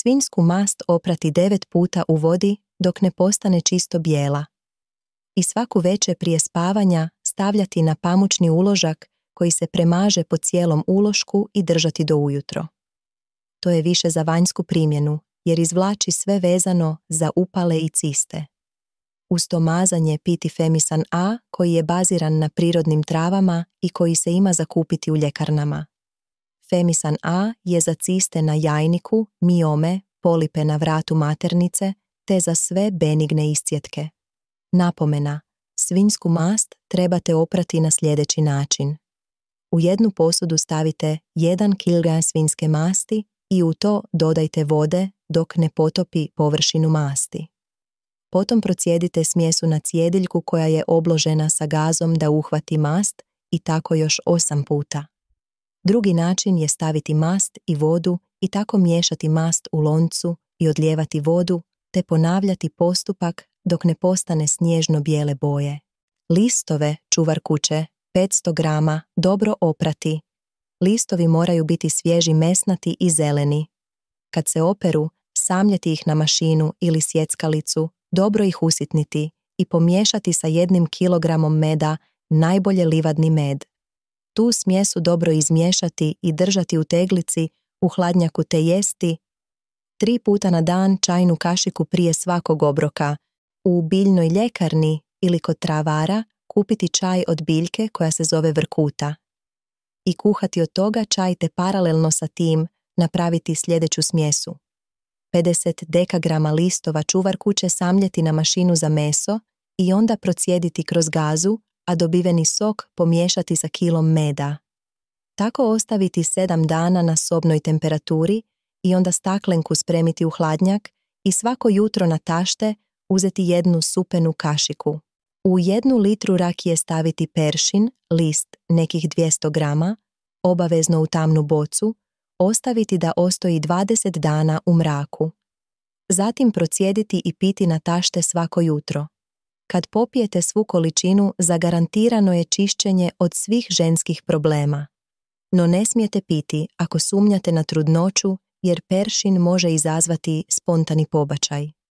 svinjsku mast oprati devet puta u vodi dok ne postane čisto bijela. I svaku večer prije spavanja stavljati na pamučni uložak koji se premaže po cijelom ulošku i držati do ujutro. To je više za vanjsku primjenu jer izvlači sve vezano za upale i ciste. Uz to mazanje piti Femisan A koji je baziran na prirodnim travama i koji se ima zakupiti u ljekarnama femisan A je za ciste na jajniku, miome, polipe na vratu maternice te za sve benigne iscjetke. Napomena, svinjsku mast trebate oprati na sljedeći način. U jednu posudu stavite 1 kg svinjske masti i u to dodajte vode dok ne potopi površinu masti. Potom procijedite smjesu na cjediljku koja je obložena sa gazom da uhvati mast i tako još 8 puta. Drugi način je staviti mast i vodu i tako miješati mast u loncu i odlijevati vodu te ponavljati postupak dok ne postane snježno bijele boje. Listove, čuvar kuće, 500 grama, dobro oprati. Listovi moraju biti svježi mesnati i zeleni. Kad se operu, samljeti ih na mašinu ili sjeckalicu, dobro ih usitniti i pomiješati sa jednim kilogramom meda, najbolje livadni med tu smjesu dobro izmiješati i držati u teglici u hladnjaku te jesti, tri puta na dan čajnu kašiku prije svakog obroka, u biljnoj ljekarni ili kod travara kupiti čaj od biljke koja se zove vrkuta i kuhati od toga čaj te paralelno sa tim napraviti sljedeću smjesu. 50 dekagrama listova čuvar kuće samljeti na mašinu za meso i onda procijediti kroz gazu a dobiveni sok pomiješati sa kilom meda. Tako ostaviti sedam dana na sobnoj temperaturi i onda staklenku spremiti u hladnjak i svako jutro na tašte uzeti jednu supenu kašiku. U jednu litru rakije staviti peršin, list, nekih 200 grama, obavezno u tamnu bocu, ostaviti da ostoji 20 dana u mraku. Zatim procijediti i piti na tašte svako jutro. Kad popijete svu količinu, zagarantirano je čišćenje od svih ženskih problema. No ne smijete piti ako sumnjate na trudnoću, jer peršin može izazvati spontani pobačaj.